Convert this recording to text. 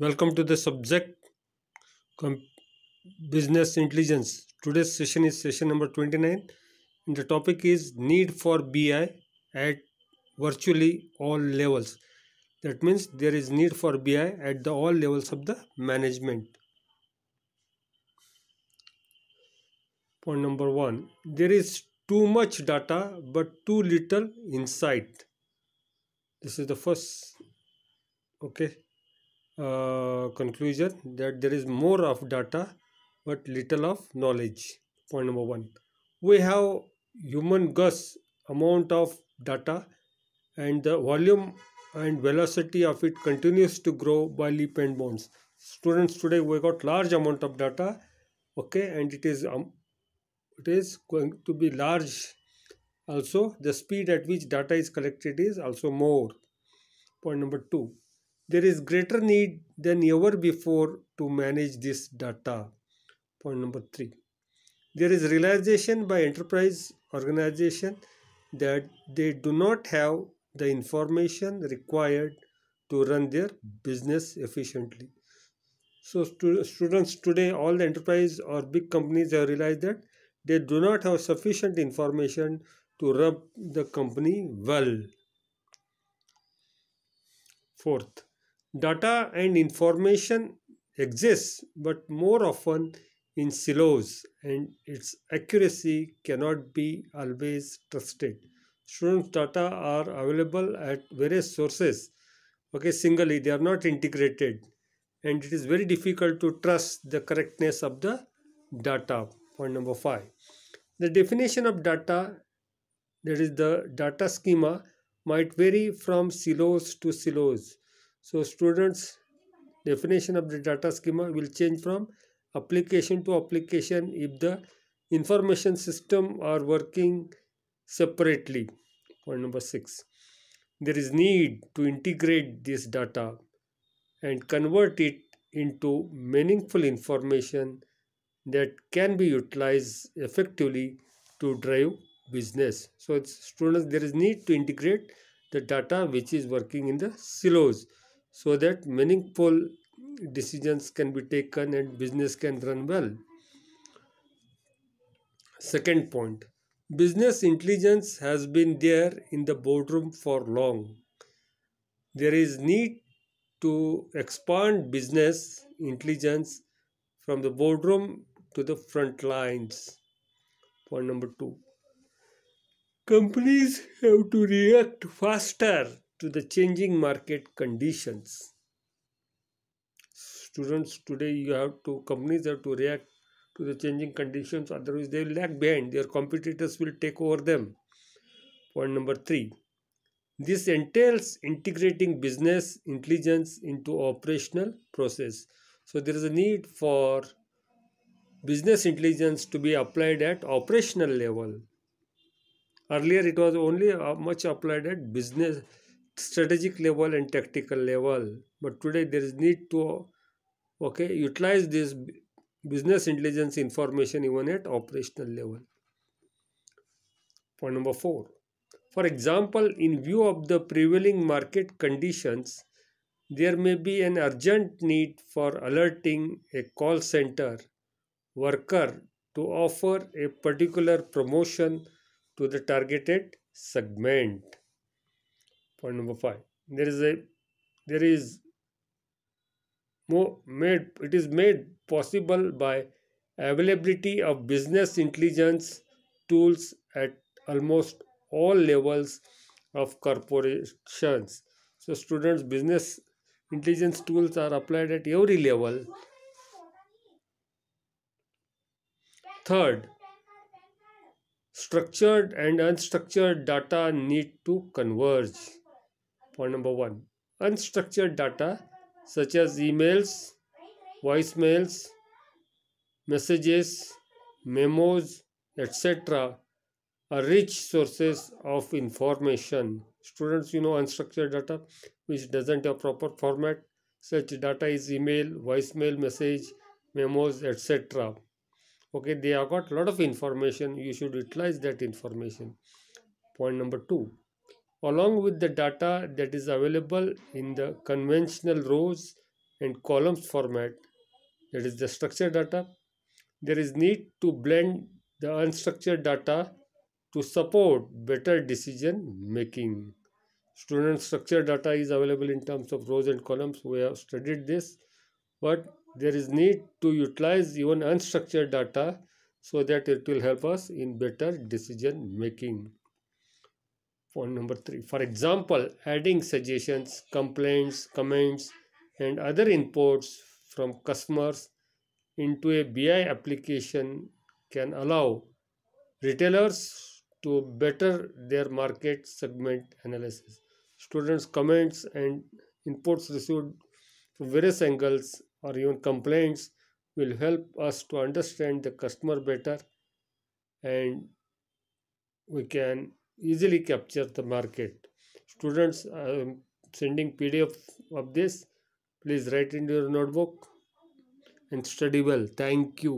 welcome to the subject business intelligence today's session is session number 29 and the topic is need for bi at virtually all levels that means there is need for bi at the all levels of the management point number 1 there is too much data but too little insight this is the first okay uh, conclusion that there is more of data but little of knowledge point number one we have human humongous amount of data and the volume and velocity of it continues to grow by leap and bounds students today we got large amount of data okay and it is um, it is going to be large also the speed at which data is collected is also more point number two there is greater need than ever before to manage this data. Point number three. There is realization by enterprise organization that they do not have the information required to run their business efficiently. So stu students today, all the enterprise or big companies have realized that they do not have sufficient information to run the company well. Fourth, Data and information exists, but more often in silos, and its accuracy cannot be always trusted. Students' data are available at various sources. Okay, singly, they are not integrated, and it is very difficult to trust the correctness of the data. Point number five. The definition of data, that is the data schema, might vary from silos to silos. So students definition of the data schema will change from application to application if the information system are working separately. Point number six. There is need to integrate this data and convert it into meaningful information that can be utilized effectively to drive business. So it's students there is need to integrate the data which is working in the silos so that meaningful decisions can be taken and business can run well. Second point business intelligence has been there in the boardroom for long. There is need to expand business intelligence from the boardroom to the front lines. Point number two companies have to react faster to the changing market conditions. Students today you have to companies have to react to the changing conditions otherwise they will lag behind their competitors will take over them. Point number 3. This entails integrating business intelligence into operational process. So there is a need for business intelligence to be applied at operational level. Earlier it was only uh, much applied at business strategic level and tactical level but today there is need to okay utilize this business intelligence information even at operational level point number 4 for example in view of the prevailing market conditions there may be an urgent need for alerting a call center worker to offer a particular promotion to the targeted segment point number 5 there is a there is more made it is made possible by availability of business intelligence tools at almost all levels of corporations so students business intelligence tools are applied at every level third structured and unstructured data need to converge Point number one unstructured data such as emails, voicemails, messages, memos, etc. are rich sources of information. Students, you know unstructured data which doesn't have proper format. Such data is email, voicemail, message, memos, etc. Okay, they have got a lot of information. You should utilize that information. Point number two along with the data that is available in the conventional rows and columns format that is the structured data there is need to blend the unstructured data to support better decision making student structured data is available in terms of rows and columns we have studied this but there is need to utilize even unstructured data so that it will help us in better decision making Phone number three. For example, adding suggestions, complaints, comments, and other inputs from customers into a BI application can allow retailers to better their market segment analysis. Students' comments and inputs received from various angles or even complaints will help us to understand the customer better and we can easily capture the market students I'm um, sending pdf of this please write in your notebook and study well thank you